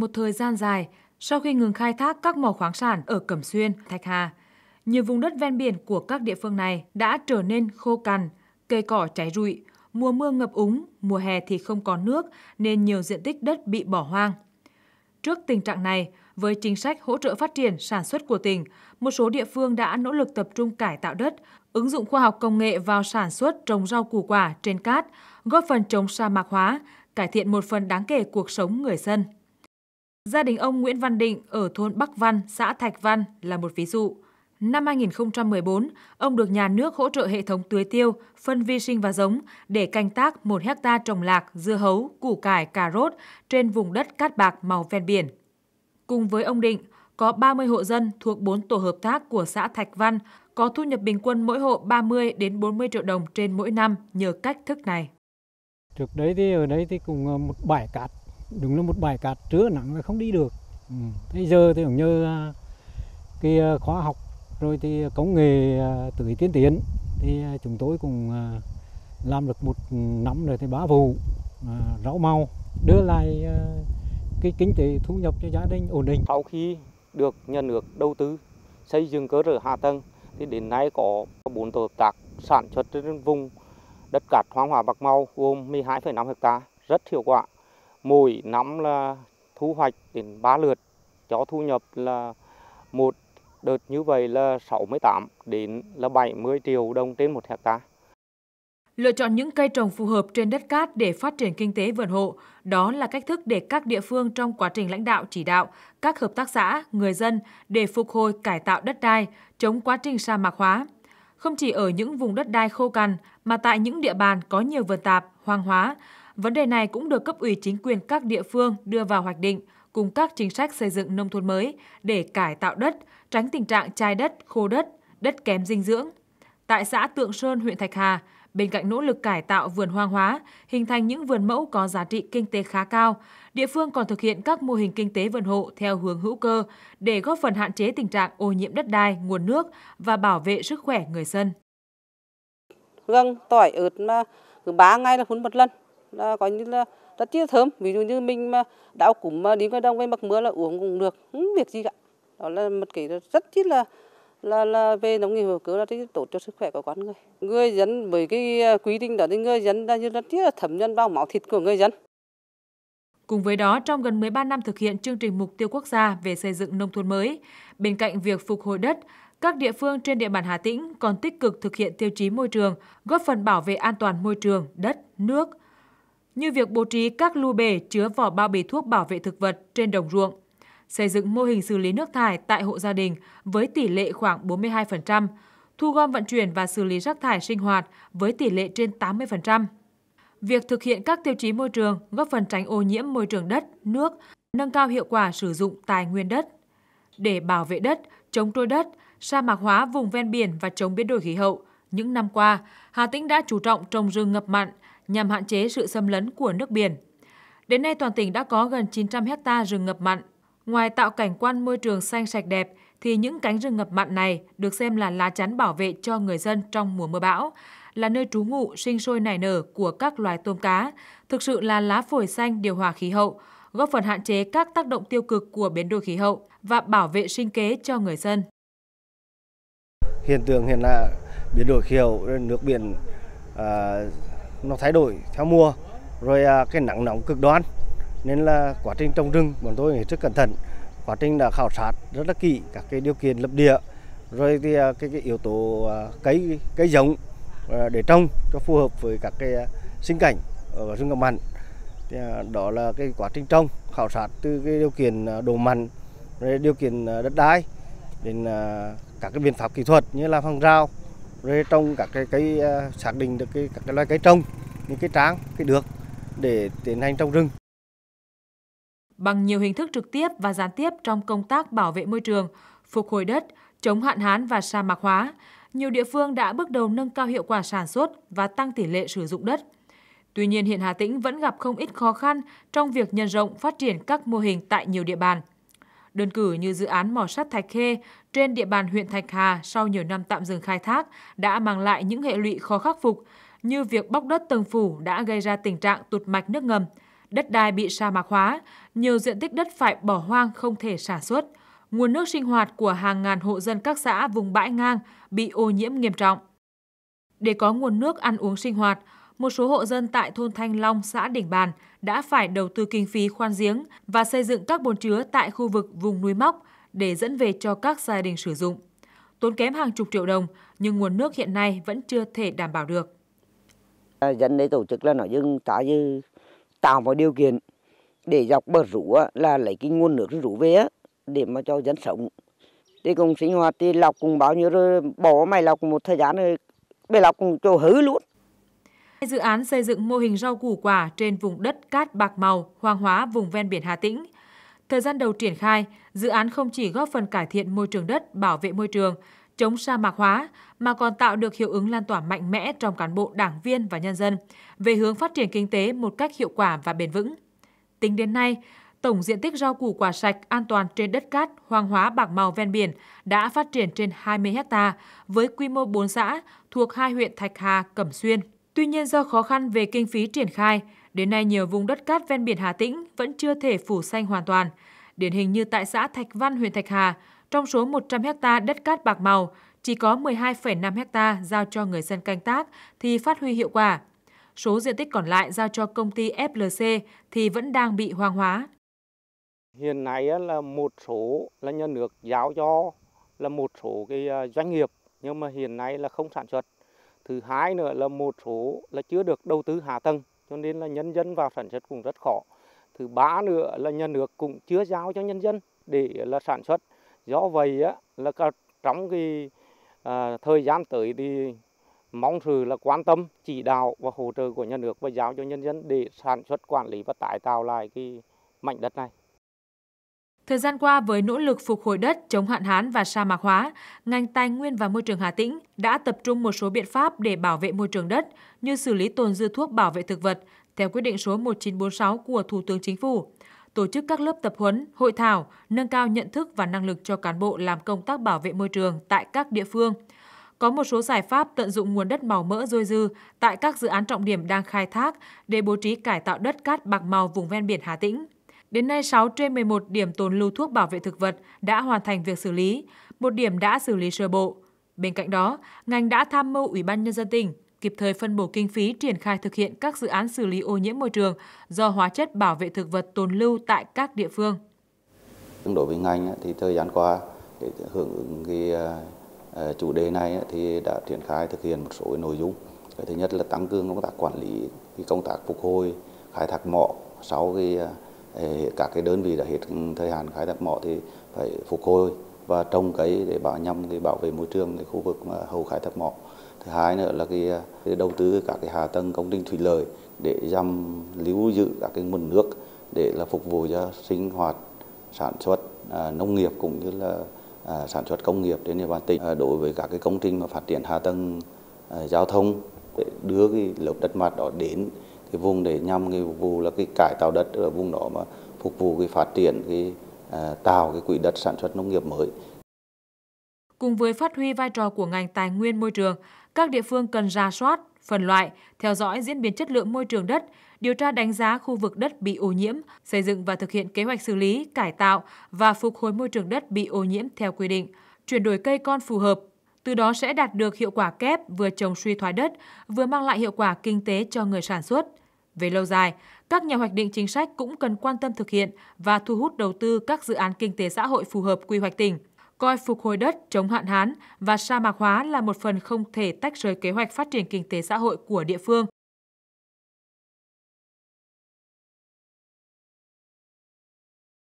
một thời gian dài sau khi ngừng khai thác các mỏ khoáng sản ở Cẩm Xuyên, Thạch Hà. Nhiều vùng đất ven biển của các địa phương này đã trở nên khô cằn, cây cỏ cháy rụi, mùa mưa ngập úng, mùa hè thì không có nước nên nhiều diện tích đất bị bỏ hoang. Trước tình trạng này, với chính sách hỗ trợ phát triển sản xuất của tỉnh, một số địa phương đã nỗ lực tập trung cải tạo đất, ứng dụng khoa học công nghệ vào sản xuất trồng rau củ quả trên cát, góp phần chống sa mạc hóa, cải thiện một phần đáng kể cuộc sống người dân. Gia đình ông Nguyễn Văn Định ở thôn Bắc Văn, xã Thạch Văn là một ví dụ. Năm 2014, ông được nhà nước hỗ trợ hệ thống tưới tiêu, phân vi sinh và giống để canh tác một hecta trồng lạc, dưa hấu, củ cải, cà rốt trên vùng đất cát bạc màu ven biển. Cùng với ông Định, có 30 hộ dân thuộc 4 tổ hợp tác của xã Thạch Văn có thu nhập bình quân mỗi hộ 30 đến 40 triệu đồng trên mỗi năm nhờ cách thức này. Trước đấy thì ở đấy thì cùng ờ, một bãi cát đúng là một bãi cát trưa nắng là không đi được ừ. bây giờ thì cũng như à, cái à, khoa học rồi thì công nghệ à, tưới tiên tiến thì chúng tôi cũng làm được một năm rồi thì bá vụ rau màu đưa lại cái kinh tế thu nhập cho gia đình ổn định sau khi được nhà nước đầu tư xây dựng cơ sở hạ tầng thì đến nay có bốn tổ hợp tác sản xuất trên vùng đất cát hoang hóa bạc màu gồm 12,5 hecta rất hiệu quả mỗi năm là thu hoạch đến ba lượt cho thu nhập là một đợt như vậy là 68 đến là 70 triệu đồng trên một hecta. Lựa chọn những cây trồng phù hợp trên đất cát để phát triển kinh tế vườn hộ, đó là cách thức để các địa phương trong quá trình lãnh đạo chỉ đạo, các hợp tác xã, người dân để phục hồi cải tạo đất đai, chống quá trình sa mạc hóa. Không chỉ ở những vùng đất đai khô cằn mà tại những địa bàn có nhiều vườn tạp, hoang hóa, Vấn đề này cũng được cấp ủy chính quyền các địa phương đưa vào hoạch định cùng các chính sách xây dựng nông thôn mới để cải tạo đất, tránh tình trạng chai đất, khô đất, đất kém dinh dưỡng. Tại xã Tượng Sơn, huyện Thạch Hà, bên cạnh nỗ lực cải tạo vườn hoang hóa, hình thành những vườn mẫu có giá trị kinh tế khá cao, địa phương còn thực hiện các mô hình kinh tế vườn hộ theo hướng hữu cơ để góp phần hạn chế tình trạng ô nhiễm đất đai, nguồn nước và bảo vệ sức khỏe người dân. Gừng, vâng, tỏi, ớt mà cứ 3 ngày là phun một lần, là có như là rất chia thơm ví dụ như mình mà đau cúm mà đi ngoài đồng với mặc mưa là uống cũng được không việc gì cả đó là một cái rất chi là là là về nông nghiệp hữu cơ là rất tốt cho sức khỏe của con người người dân bởi cái à, quy định đó thì người dân là như rất chi là thẩm nhân vào máu thịt của người dân Cùng với đó, trong gần 13 năm thực hiện chương trình mục tiêu quốc gia về xây dựng nông thôn mới, bên cạnh việc phục hồi đất, các địa phương trên địa bàn Hà Tĩnh còn tích cực thực hiện tiêu chí môi trường, góp phần bảo vệ an toàn môi trường, đất, nước – như việc bố trí các lưu bể chứa vỏ bao bì thuốc bảo vệ thực vật trên đồng ruộng, xây dựng mô hình xử lý nước thải tại hộ gia đình với tỷ lệ khoảng 42%, thu gom vận chuyển và xử lý rác thải sinh hoạt với tỷ lệ trên 80%. Việc thực hiện các tiêu chí môi trường góp phần tránh ô nhiễm môi trường đất, nước, nâng cao hiệu quả sử dụng tài nguyên đất. Để bảo vệ đất, chống trôi đất, sa mạc hóa vùng ven biển và chống biến đổi khí hậu, những năm qua, Hà Tĩnh đã chú trọng trồng rừng ngập mặn – nhằm hạn chế sự xâm lấn của nước biển. Đến nay, toàn tỉnh đã có gần 900 hecta rừng ngập mặn. Ngoài tạo cảnh quan môi trường xanh sạch đẹp, thì những cánh rừng ngập mặn này được xem là lá chắn bảo vệ cho người dân trong mùa mưa bão, là nơi trú ngụ sinh sôi nảy nở của các loài tôm cá, thực sự là lá phổi xanh điều hòa khí hậu, góp phần hạn chế các tác động tiêu cực của biến đổi khí hậu và bảo vệ sinh kế cho người dân. Hiện tượng hiện là biến đổi khí hậu, nước biển à, nó thay đổi theo mùa rồi à, cái nắng nóng cực đoan nên là quá trình trồng rừng bọn tôi rất cẩn thận quá trình đã khảo sát rất là kỹ các cái điều kiện lập địa rồi thì à, cái, cái yếu tố à, cây cây giống để trồng cho phù hợp với các cái sinh cảnh ở rừng ngập mặn đó là cái quá trình trồng khảo sát từ cái điều kiện độ mặn rồi điều kiện đất đai đến các cái biện pháp kỹ thuật như là phòng rào rồi trồng các cái cây xác định được cái các cái loài cây trồng những cái tráng, cái được để tiến hành trong rừng. Bằng nhiều hình thức trực tiếp và gián tiếp trong công tác bảo vệ môi trường, phục hồi đất, chống hạn hán và sa mạc hóa, nhiều địa phương đã bước đầu nâng cao hiệu quả sản xuất và tăng tỷ lệ sử dụng đất. Tuy nhiên, hiện Hà Tĩnh vẫn gặp không ít khó khăn trong việc nhân rộng phát triển các mô hình tại nhiều địa bàn. Đơn cử như dự án mỏ sắt Thạch Khê trên địa bàn huyện Thạch Hà sau nhiều năm tạm dừng khai thác đã mang lại những hệ lụy khó khắc phục, như việc bóc đất tường phủ đã gây ra tình trạng tụt mạch nước ngầm, đất đai bị sa mạc hóa, nhiều diện tích đất phải bỏ hoang không thể sản xuất. Nguồn nước sinh hoạt của hàng ngàn hộ dân các xã vùng bãi ngang bị ô nhiễm nghiêm trọng. Để có nguồn nước ăn uống sinh hoạt, một số hộ dân tại thôn Thanh Long, xã Đỉnh Bàn đã phải đầu tư kinh phí khoan giếng và xây dựng các bồn chứa tại khu vực vùng núi móc để dẫn về cho các gia đình sử dụng. Tốn kém hàng chục triệu đồng, nhưng nguồn nước hiện nay vẫn chưa thể đảm bảo được. Dân đây tổ chức là nói dưng ta như tạo mọi điều kiện để dọc bờ rú là lấy cái nguồn nước rú về để mà cho dân sống. Thì cùng sinh hoạt thì lọc cùng bao nhiêu rồi bỏ mày lọc một thời gian rồi bê lọc cùng cho hứ luôn. Dự án xây dựng mô hình rau củ quả trên vùng đất cát bạc màu, hoang hóa vùng ven biển Hà Tĩnh. Thời gian đầu triển khai, dự án không chỉ góp phần cải thiện môi trường đất, bảo vệ môi trường, chống sa mạc hóa mà còn tạo được hiệu ứng lan tỏa mạnh mẽ trong cán bộ, đảng viên và nhân dân về hướng phát triển kinh tế một cách hiệu quả và bền vững. Tính đến nay, tổng diện tích rau củ quả sạch an toàn trên đất cát hoang hóa bạc màu ven biển đã phát triển trên 20 ha với quy mô 4 xã thuộc hai huyện Thạch Hà, Cẩm Xuyên. Tuy nhiên do khó khăn về kinh phí triển khai, đến nay nhiều vùng đất cát ven biển Hà Tĩnh vẫn chưa thể phủ xanh hoàn toàn. Điển hình như tại xã Thạch Văn, huyện Thạch Hà, trong số 100 hecta đất cát bạc màu, chỉ có 12,5 hecta giao cho người dân canh tác thì phát huy hiệu quả. Số diện tích còn lại giao cho công ty FLC thì vẫn đang bị hoang hóa. Hiện nay là một số là nhà nước giao cho là một số cái à, doanh nghiệp nhưng mà hiện nay là không sản xuất. Thứ hai nữa là một số là chưa được đầu tư hạ tầng cho nên là nhân dân vào sản xuất cũng rất khó. Thứ ba nữa là nhà nước cũng chưa giao cho nhân dân để là sản xuất do vậy là trong cái à, thời gian tới thì mong sự là quan tâm chỉ đạo và hỗ trợ của nhà nước và giáo cho nhân dân để sản xuất quản lý và tái tạo lại cái mảnh đất này Thời gian qua, với nỗ lực phục hồi đất, chống hạn hán và sa mạc hóa, ngành tài nguyên và môi trường Hà Tĩnh đã tập trung một số biện pháp để bảo vệ môi trường đất như xử lý tồn dư thuốc bảo vệ thực vật theo quyết định số 1946 của Thủ tướng Chính phủ tổ chức các lớp tập huấn, hội thảo, nâng cao nhận thức và năng lực cho cán bộ làm công tác bảo vệ môi trường tại các địa phương. Có một số giải pháp tận dụng nguồn đất màu mỡ dôi dư tại các dự án trọng điểm đang khai thác để bố trí cải tạo đất cát bạc màu vùng ven biển Hà Tĩnh. Đến nay, 6 trên 11 điểm tồn lưu thuốc bảo vệ thực vật đã hoàn thành việc xử lý, một điểm đã xử lý sơ bộ. Bên cạnh đó, ngành đã tham mưu Ủy ban Nhân dân tỉnh kịp thời phân bổ kinh phí triển khai thực hiện các dự án xử lý ô nhiễm môi trường do hóa chất bảo vệ thực vật tồn lưu tại các địa phương. Đối với ngành thì thời gian qua để hưởng ứng cái à, à, chủ đề này thì đã triển khai thực hiện một số nội dung. Cái thứ nhất là tăng cường công tác quản lý, cái công tác phục hồi, khai thác mỏ sau cái à, các cái đơn vị đã hết thời hạn khai thác mỏ thì phải phục hồi và trồng cấy để bảo nhằm bảo vệ môi trường cái khu vực mà hầu khai thác mỏ thứ hai nữa là cái đầu tư các cái hạ tầng công trình thủy lợi để nhằm lưu giữ các cái nguồn nước để là phục vụ cho sinh hoạt sản xuất à, nông nghiệp cũng như là à, sản xuất công nghiệp trên địa bàn tỉnh à, đối với các cái công trình mà phát triển hạ tầng giao thông để đưa cái lớp đất mặt đó đến cái vùng để nhằm cái vụ là cái cải tạo đất ở vùng đó mà phục vụ cái phát triển cái À, tạo cái quỹ đất sản xuất nông nghiệp mới. Cùng với phát huy vai trò của ngành tài nguyên môi trường, các địa phương cần ra soát, phân loại, theo dõi diễn biến chất lượng môi trường đất, điều tra đánh giá khu vực đất bị ô nhiễm, xây dựng và thực hiện kế hoạch xử lý, cải tạo và phục hồi môi trường đất bị ô nhiễm theo quy định, chuyển đổi cây con phù hợp, từ đó sẽ đạt được hiệu quả kép vừa trồng suy thoái đất, vừa mang lại hiệu quả kinh tế cho người sản xuất. Về lâu dài, các nhà hoạch định chính sách cũng cần quan tâm thực hiện và thu hút đầu tư các dự án kinh tế xã hội phù hợp quy hoạch tỉnh, coi phục hồi đất, chống hạn hán và sa mạc hóa là một phần không thể tách rời kế hoạch phát triển kinh tế xã hội của địa phương